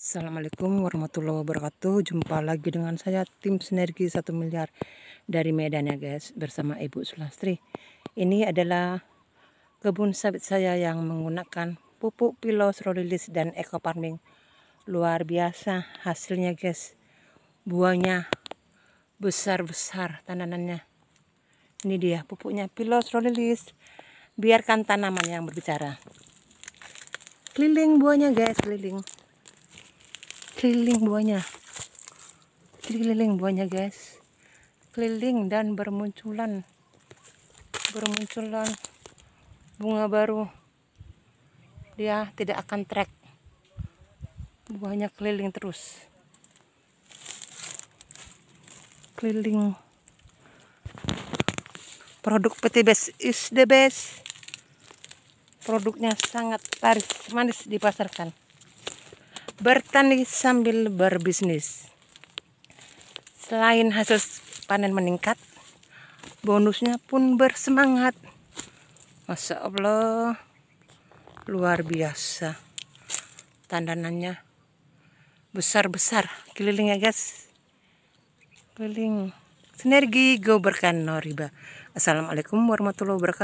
Assalamualaikum warahmatullahi wabarakatuh Jumpa lagi dengan saya tim sinergi 1 miliar dari Medan ya guys Bersama Ibu Sulastri Ini adalah kebun sawit saya yang menggunakan pupuk pilos rolilis dan eco farming Luar biasa hasilnya guys Buahnya besar-besar tanamannya Ini dia pupuknya pilos rolilis Biarkan tanaman yang berbicara Keliling buahnya guys keliling keliling buahnya keliling buahnya guys keliling dan bermunculan bermunculan bunga baru dia tidak akan trek buahnya keliling terus keliling produk Best is the best produknya sangat laris manis dipasarkan bertani sambil berbisnis. Selain hasil panen meningkat, bonusnya pun bersemangat. Masya Allah, luar biasa. Tandanannya besar-besar. Keliling ya guys. Keliling. Sinergi Go Berkan riba. Assalamualaikum warahmatullahi wabarakatuh.